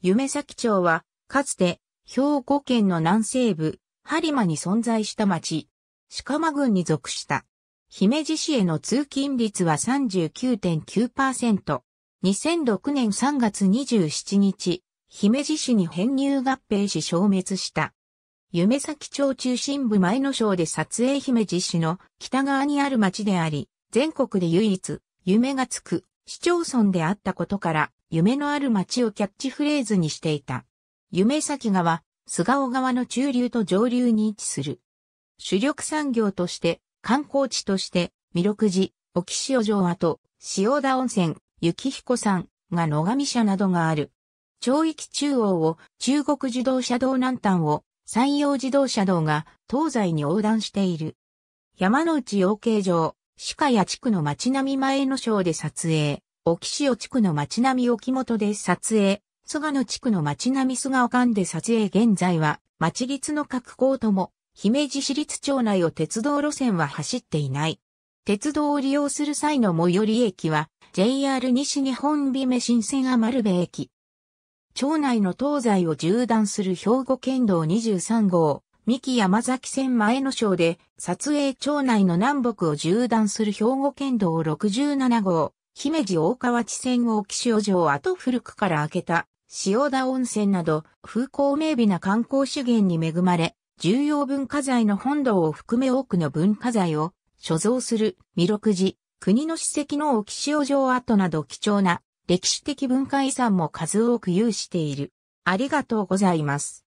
夢咲町は、かつて、兵庫県の南西部、播磨に存在した町、鹿間郡に属した。姫路市への通勤率は39.9%。2006年3月27日、姫路市に編入合併し消滅した。夢咲町中心部前の省で撮影姫路市の北側にある町であり、全国で唯一、夢がつく市町村であったことから、夢のある街をキャッチフレーズにしていた。夢崎川、菅尾川の中流と上流に位置する。主力産業として、観光地として、弥勒寺、沖塩城跡、塩田温泉、雪彦山が野上社などがある。町域中央を中国自動車道南端を山陽自動車道が東西に横断している。山の内養鶏場、鹿谷地区の町並み前の省で撮影。沖塩地区の町並み沖本で撮影、菅野地区の町並み菅岡んで撮影現在は、町立の各校とも、姫路市立町内を鉄道路線は走っていない。鉄道を利用する際の最寄り駅は、JR 西日本美目新線余部駅。町内の東西を縦断する兵庫県道23号、三木山崎線前の章で、撮影町内の南北を縦断する兵庫県道67号、姫路大川地線を気潮城跡古くから開けた、塩田温泉など、風光明媚な観光資源に恵まれ、重要文化財の本堂を含め多くの文化財を所蔵する弥勒寺、国の史跡の沖潮城跡など貴重な歴史的文化遺産も数多く有している。ありがとうございます。